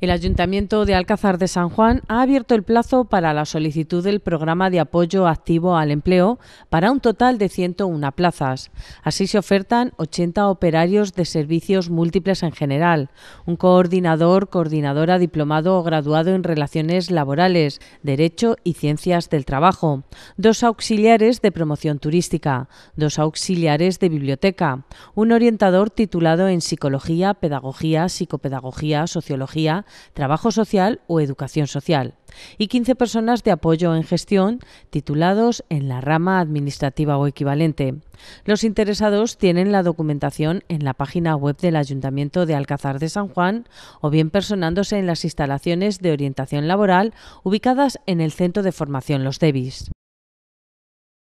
El Ayuntamiento de Alcázar de San Juan ha abierto el plazo para la solicitud del programa de apoyo activo al empleo para un total de 101 plazas. Así se ofertan 80 operarios de servicios múltiples en general, un coordinador, coordinadora diplomado o graduado en relaciones laborales, derecho y ciencias del trabajo, dos auxiliares de promoción turística, dos auxiliares de biblioteca, un orientador titulado en psicología, pedagogía, psicopedagogía, sociología, trabajo social o educación social, y 15 personas de apoyo en gestión titulados en la rama administrativa o equivalente. Los interesados tienen la documentación en la página web del Ayuntamiento de Alcázar de San Juan o bien personándose en las instalaciones de orientación laboral ubicadas en el Centro de Formación Los Devis.